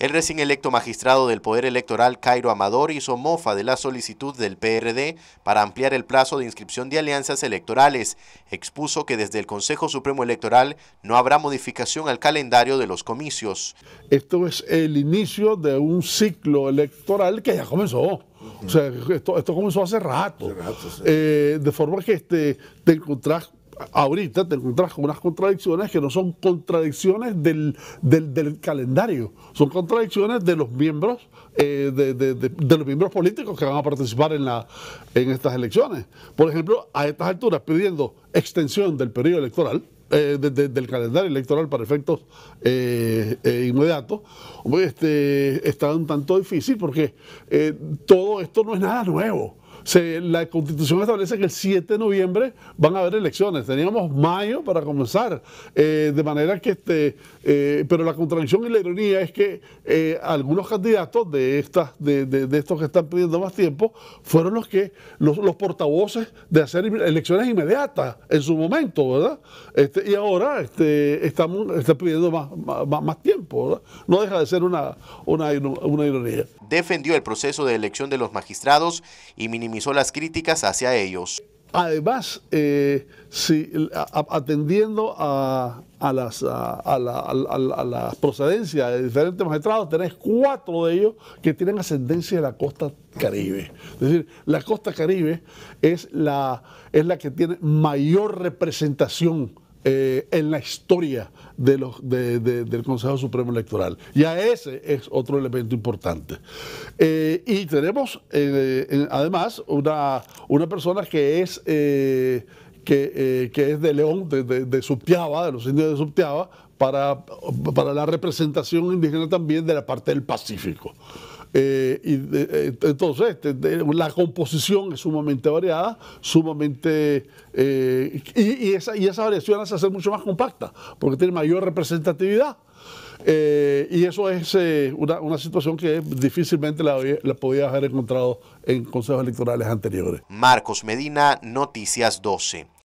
El recién electo magistrado del Poder Electoral, Cairo Amador, hizo mofa de la solicitud del PRD para ampliar el plazo de inscripción de alianzas electorales. Expuso que desde el Consejo Supremo Electoral no habrá modificación al calendario de los comicios. Esto es el inicio de un ciclo electoral que ya comenzó. O sea, esto, comenzó hace rato. Eh, de forma que te este, encontrás ahorita te encuentras con unas contradicciones que no son contradicciones del, calendario, son contradicciones de los miembros eh, de, los miembros políticos que van a participar en, la, en estas elecciones. Por ejemplo, a estas alturas pidiendo extensión del periodo electoral. Eh, del calendario electoral para efectos eh, inmediatos, pues, este, está un tanto difícil porque todo esto no es nada nuevo la constitución establece que el 7 de noviembre van a haber elecciones. Teníamos mayo para comenzar. Eh, de manera que, este, eh, pero la contradicción y la ironía es que eh, algunos candidatos de, estas, de, estos que están pidiendo más tiempo fueron los que los, portavoces de hacer elecciones inmediatas en su momento, ¿verdad? Este, y ahora este, estamos, están pidiendo más, más, tiempo, ¿verdad? No deja de ser una, una, una ironía. Defendió el proceso de elección de los magistrados y minimizó las críticas hacia ellos. Además, eh, si, atendiendo a, las, la, procedencias de diferentes magistrados, tenés cuatro de ellos que tienen ascendencia de la costa caribe. Es decir, la costa caribe es la, es la que tiene mayor representación eh, en la historia del Consejo Supremo Electoral. Y a ese es otro elemento importante. Eh, y tenemos eh, además una, persona que es... Que, es de León, de, de Subtiaba, de los indios de Subtiaba, para la representación indígena también de la parte del Pacífico. Eh, y eh, entonces, este, la composición es sumamente variada, sumamente... Eh, y, esa, y esa variación hace ser mucho más compacta, porque tiene mayor representatividad. y eso es una, situación que difícilmente la, la podía haber encontrado en consejos electorales anteriores. Marcos Medina, Noticias 12.